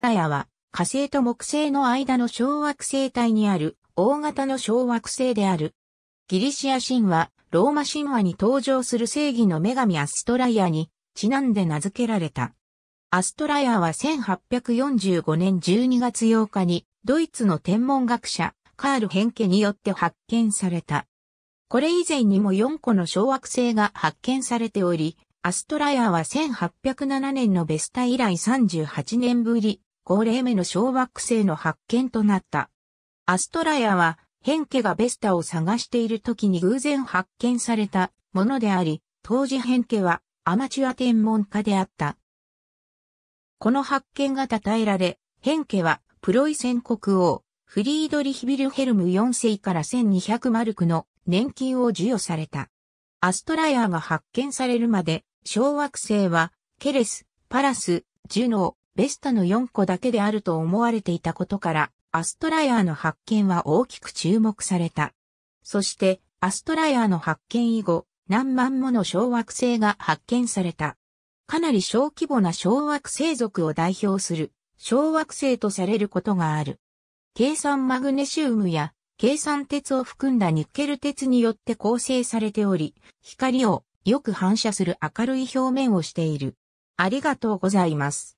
ダヤは火星と木星の間の小惑星帯にある大型の小惑星である。ギリシア神話、ローマ神話に登場する正義の女神アストライアにちなんで名付けられた。アストライアは1845年12月8日にドイツの天文学者カール・ヘンケによって発見された。これ以前にも4個の小惑星が発見されており、アストライアは1807年のベスタ以来38年ぶり5例目の小惑星の発見となった。アストラヤは、ヘンケがベスタを探している時に偶然発見されたものであり、当時ヘンケはアマチュア天文家であった。この発見が称えられ、ヘンケはプロイセン国王、フリードリヒビルヘルム4世から1200マルクの年金を授与された。アストラヤが発見されるまで、小惑星は、ケレス、パラス、ジュノー、ベスタの4個だけであると思われていたことから、アストライアーの発見は大きく注目された。そして、アストライアーの発見以後、何万もの小惑星が発見された。かなり小規模な小惑星族を代表する小惑星とされることがある。計算マグネシウムや計算鉄を含んだニッケル鉄によって構成されており、光をよく反射する明るい表面をしている。ありがとうございます。